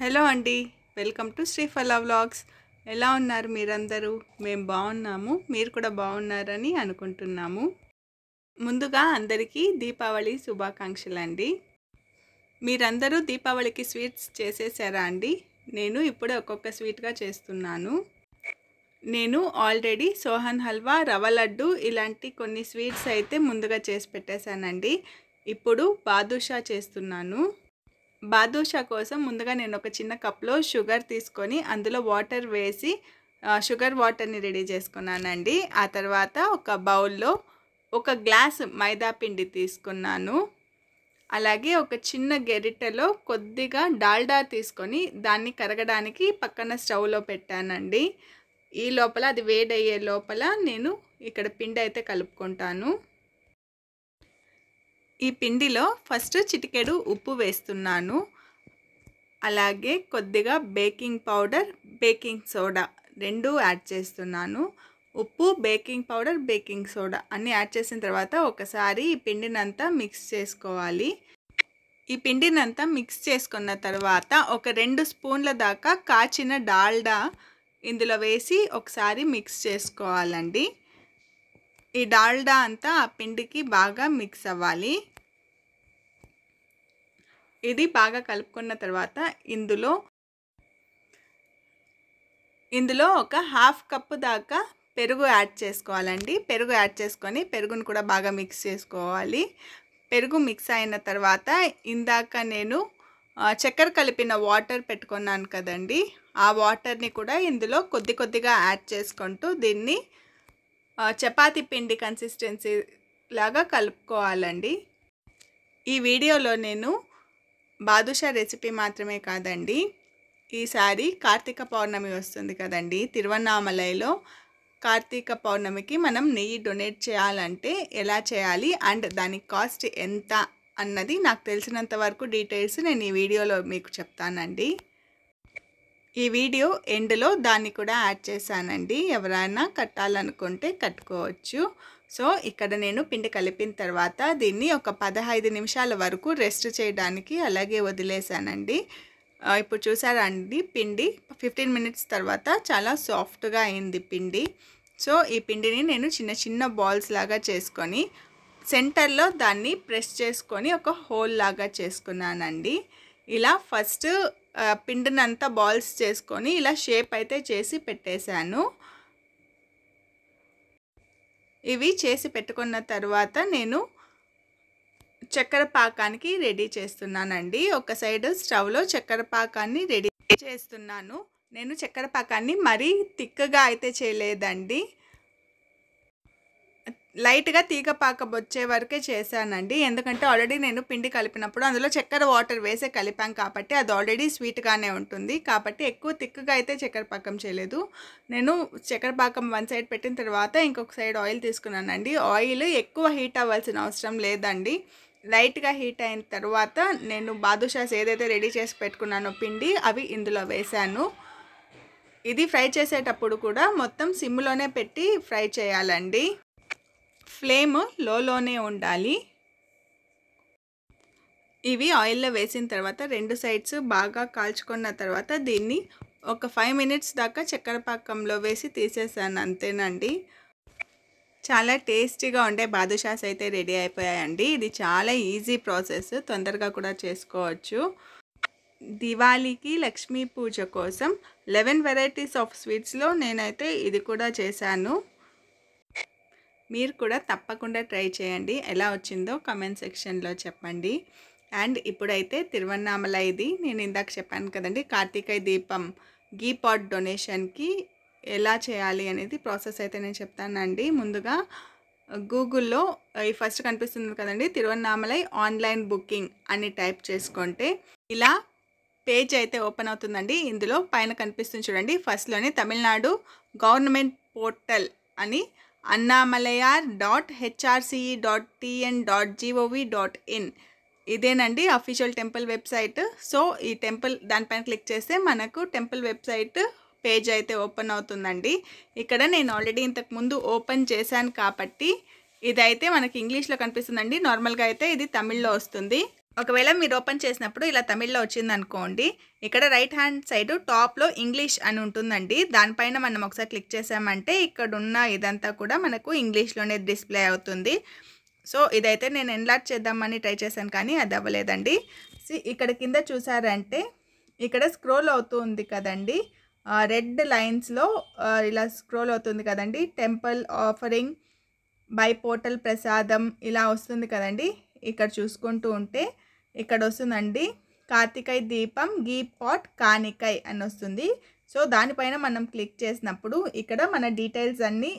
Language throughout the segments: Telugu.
హలో అండి వెల్కమ్ టు ఫలా వ్లాగ్స్ ఎలా ఉన్నారు మీరందరూ మేము బాగున్నాము మీరు కూడా బాగున్నారని అనుకుంటున్నాము ముందుగా అందరికీ దీపావళి శుభాకాంక్షలు అండి మీరందరూ దీపావళికి స్వీట్స్ చేసేసారా అండి నేను ఇప్పుడే ఒక్కొక్క స్వీట్గా చేస్తున్నాను నేను ఆల్రెడీ సోహన్ హల్వా రవ లడ్డు ఇలాంటి కొన్ని స్వీట్స్ అయితే ముందుగా చేసి పెట్టేశానండి ఇప్పుడు బాదుషా చేస్తున్నాను బాదుషా కోసం ముందుగా నేను ఒక చిన్న కప్లో షుగర్ తీసుకొని అందులో వాటర్ వేసి షుగర్ వాటర్ని రెడీ చేసుకున్నానండి ఆ తర్వాత ఒక బౌల్లో ఒక గ్లాస్ మైదా పిండి తీసుకున్నాను అలాగే ఒక చిన్న గెరిటెలో కొద్దిగా డాల్డా తీసుకొని దాన్ని కరగడానికి పక్కన స్టవ్లో పెట్టానండి ఈ లోపల అది వేడయ్యే లోపల నేను ఇక్కడ పిండి అయితే కలుపుకుంటాను ఈ పిండిలో ఫస్ట్ చిటికెడు ఉప్పు వేస్తున్నాను అలాగే కొద్దిగా బేకింగ్ పౌడర్ బేకింగ్ సోడా రెండు యాడ్ చేస్తున్నాను ఉప్పు బేకింగ్ పౌడర్ బేకింగ్ సోడా అన్నీ యాడ్ చేసిన తర్వాత ఒకసారి ఈ పిండినంతా మిక్స్ చేసుకోవాలి ఈ పిండినంతా మిక్స్ చేసుకున్న తర్వాత ఒక రెండు స్పూన్ల దాకా కాచిన డాల్డా ఇందులో వేసి ఒకసారి మిక్స్ చేసుకోవాలండి ఈ డాల్డా అంతా ఆ పిండికి బాగా మిక్స్ అవ్వాలి ఇది బాగా కలుపుకున్న తర్వాత ఇందులో ఇందులో ఒక హాఫ్ కప్పు దాకా పెరుగు యాడ్ చేసుకోవాలండి పెరుగు యాడ్ చేసుకొని పెరుగును కూడా బాగా మిక్స్ చేసుకోవాలి పెరుగు మిక్స్ అయిన తర్వాత ఇందాక నేను చక్కెర కలిపిన వాటర్ పెట్టుకున్నాను కదండి ఆ వాటర్ని కూడా ఇందులో కొద్ది కొద్దిగా యాడ్ చేసుకుంటూ దీన్ని చపాతి పిండి కన్సిస్టెన్సీ లాగా కలుపుకోవాలండి ఈ వీడియోలో నేను బాదుషా రెసిపీ మాత్రమే కాదండి ఈసారి కార్తీక పౌర్ణమి వస్తుంది కదండి తిరువన్నామలైలో కార్తీక పౌర్ణమికి మనం నెయ్యి డొనేట్ చేయాలంటే ఎలా చేయాలి అండ్ దాని కాస్ట్ ఎంత అన్నది నాకు తెలిసినంత వరకు డీటెయిల్స్ నేను ఈ వీడియోలో మీకు చెప్తానండి ఈ వీడియో ఎండ్లో దాన్ని కూడా యాడ్ చేశానండి ఎవరైనా కట్టాలనుకుంటే కట్టుకోవచ్చు సో ఇక్కడ నేను పిండి కలిపిన తర్వాత దీన్ని ఒక పదహైదు నిమిషాల వరకు రెస్ట్ చేయడానికి అలాగే వదిలేశానండి ఇప్పుడు చూసారా అండి పిండి ఫిఫ్టీన్ మినిట్స్ తర్వాత చాలా సాఫ్ట్గా అయింది పిండి సో ఈ పిండిని నేను చిన్న చిన్న బాల్స్ లాగా చేసుకొని సెంటర్లో దాన్ని ప్రెస్ చేసుకొని ఒక హోల్ లాగా చేసుకున్నానండి ఇలా ఫస్ట్ అంతా బాల్స్ చేసుకొని ఇలా షేప్ అయితే చేసి పెట్టేశాను ఇవి చేసి పెట్టుకున్న తర్వాత నేను చక్కెర పాకానికి రెడీ చేస్తున్నానండి ఒక సైడ్ స్టవ్లో చక్కెర పాకాన్ని రెడీ చేస్తున్నాను నేను చక్కెర పాకాన్ని మరీ తిక్కగా అయితే చేయలేదండి లైట్గా తీగ పాకం వచ్చే వరకే చేశానండి ఎందుకంటే ఆల్రెడీ నేను పిండి కలిపినప్పుడు అందులో చక్కెర వాటర్ వేసే కలిపాం కాబట్టి అది ఆల్రెడీ స్వీట్గానే ఉంటుంది కాబట్టి ఎక్కువ థిక్గా అయితే చక్కెర పాకం చేయలేదు నేను చక్కెర పాకం వన్ సైడ్ పెట్టిన తర్వాత ఇంకొక సైడ్ ఆయిల్ తీసుకున్నానండి ఆయిల్ ఎక్కువ హీట్ అవ్వాల్సిన అవసరం లేదండి లైట్గా హీట్ అయిన తర్వాత నేను బాదుషాస్ ఏదైతే రెడీ చేసి పెట్టుకున్నానో పిండి అవి ఇందులో వేశాను ఇది ఫ్రై చేసేటప్పుడు కూడా మొత్తం సిమ్లోనే పెట్టి ఫ్రై చేయాలండి ఫ్లేమ్ లోలోనే ఉండాలి ఇవి ఆయిల్లో వేసిన తర్వాత రెండు సైడ్స్ బాగా కాల్చుకున్న తర్వాత దీన్ని ఒక ఫైవ్ మినిట్స్ దాకా చక్కెర పాకంలో వేసి తీసేసాను అంతేనండి చాలా టేస్టీగా ఉండే బాదుషాస్ అయితే రెడీ అయిపోయాయండి ఇది చాలా ఈజీ ప్రాసెస్ తొందరగా కూడా చేసుకోవచ్చు దివాళీకి లక్ష్మీ పూజ కోసం లెవెన్ వెరైటీస్ ఆఫ్ స్వీట్స్లో నేనైతే ఇది కూడా చేశాను మీరు కూడా తప్పకుండా ట్రై చేయండి ఎలా వచ్చిందో కమెంట్ సెక్షన్లో చెప్పండి అండ్ ఇప్పుడైతే తిరువన్నామల ఇది నేను ఇందాక చెప్పాను కదండి కార్తీకాయ దీపం గీ పాట్ డొనేషన్కి ఎలా చేయాలి అనేది ప్రాసెస్ అయితే నేను చెప్తానండి ముందుగా గూగుల్లో ఈ ఫస్ట్ కనిపిస్తుంది కదండి తిరువన్నామలై ఆన్లైన్ బుకింగ్ అని టైప్ చేసుకుంటే ఇలా పేజ్ అయితే ఓపెన్ అవుతుందండి ఇందులో పైన కనిపిస్తుంది చూడండి ఫస్ట్లోనే తమిళనాడు గవర్నమెంట్ పోర్టల్ అని Annamalaiyar dot HRCE dot TN dot GOV dot IN ఇదేనండి అఫీషియల్ టెంపుల్ వెబ్సైట్ సో ఈ టెంపుల్ దానిపైన క్లిక్ చేస్తే మనకు టెంపుల్ వెబ్సైట్ పేజ్ అయితే ఓపెన్ అవుతుందండి ఇక్కడ నేను ఆల్రెడీ ఇంతకుముందు ఓపెన్ చేశాను కాబట్టి ఇదైతే మనకి ఇంగ్లీష్లో కనిపిస్తుందండి నార్మల్గా అయితే ఇది తమిళ్లో వస్తుంది ఒకవేళ మీరు ఓపెన్ చేసినప్పుడు ఇలా తమిళ్లో వచ్చింది అనుకోండి ఇక్కడ రైట్ హ్యాండ్ సైడ్ టాప్లో ఇంగ్లీష్ అని ఉంటుందండి దానిపైన మనం ఒకసారి క్లిక్ చేసామంటే ఇక్కడ ఉన్న ఇదంతా కూడా మనకు ఇంగ్లీష్లోనే డిస్ప్లే అవుతుంది సో ఇదైతే నేను ఎన్లార్జ్ చేద్దామని ట్రై చేశాను కానీ అది అవ్వలేదండి ఇక్కడ కింద చూసారంటే ఇక్కడ స్క్రోల్ అవుతుంది కదండి రెడ్ లైన్స్లో ఇలా స్క్రోల్ అవుతుంది కదండి టెంపుల్ ఆఫరింగ్ బై పోర్టల్ ప్రసాదం ఇలా వస్తుంది కదండి ఇక్కడ చూసుకుంటూ ఉంటే ఇక్కడ వస్తుందండి కార్తికై దీపం గీ పాట్ కానికై అని వస్తుంది సో దానిపైన మనం క్లిక్ చేసినప్పుడు ఇక్కడ మన డీటెయిల్స్ అన్నీ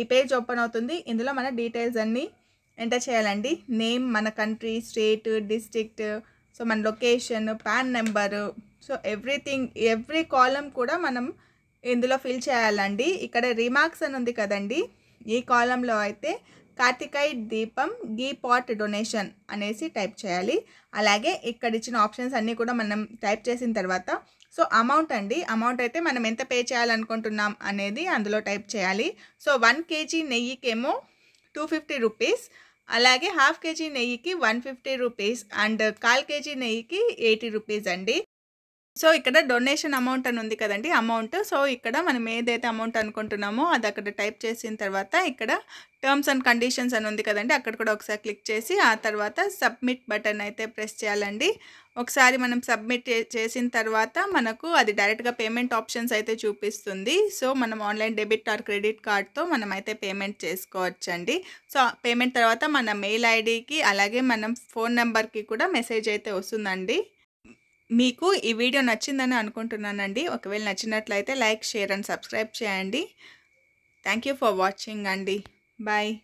ఈ పేజ్ ఓపెన్ అవుతుంది ఇందులో మన డీటెయిల్స్ అన్నీ ఎంటర్ చేయాలండి నేమ్ మన కంట్రీ స్టేట్ డిస్ట్రిక్ట్ సో మన location PAN number so everything every column కూడా మనం ఇందులో ఫిల్ చేయాలండి ఇక్కడ రిమార్క్స్ అని ఉంది కదండి ఈ కాలంలో అయితే Karthigai Deepam ghee pot donation అనేసి టైప్ చేయాలి అలాగే ఇక్కడ ఇచ్చిన ఆప్షన్స్ అన్నీ కూడా మనం టైప్ చేసిన తర్వాత సో అమౌంట్ అండి అమౌంట్ అయితే మనం ఎంత పే చేయాలనుకుంటున్నాం అనేది అందులో టైప్ చేయాలి సో వన్ కేజీ నెయ్యికేమో టూ ఫిఫ్టీ రూపీస్ అలాగే హాఫ్ కేజీ నెయ్యికి వన్ ఫిఫ్టీ రూపీస్ అండ్ కాల్ కేజీ నెయ్యికి ఎయిటీ రూపీస్ అండి సో ఇక్కడ డొనేషన్ అమౌంట్ అని ఉంది కదండి అమౌంట్ సో ఇక్కడ మనం ఏదైతే అమౌంట్ అనుకుంటున్నామో అది అక్కడ టైప్ చేసిన తర్వాత ఇక్కడ టర్మ్స్ అండ్ కండిషన్స్ అని ఉంది కదండి అక్కడ కూడా ఒకసారి క్లిక్ చేసి ఆ తర్వాత సబ్మిట్ బటన్ అయితే ప్రెస్ చేయాలండి ఒకసారి మనం సబ్మిట్ చేసిన తర్వాత మనకు అది డైరెక్ట్గా పేమెంట్ ఆప్షన్స్ అయితే చూపిస్తుంది సో మనం ఆన్లైన్ డెబిట్ ఆర్ క్రెడిట్ కార్డ్తో మనం అయితే పేమెంట్ చేసుకోవచ్చండి సో పేమెంట్ తర్వాత మన మెయిల్ ఐడికి అలాగే మనం ఫోన్ నెంబర్కి కూడా మెసేజ్ అయితే వస్తుందండి మీకు ఈ వీడియో నచ్చిందని అనుకుంటున్నానండి ఒకవేళ నచ్చినట్లయితే లైక్ షేర్ అండ్ సబ్స్క్రైబ్ చేయండి థ్యాంక్ ఫర్ వాచింగ్ అండి బాయ్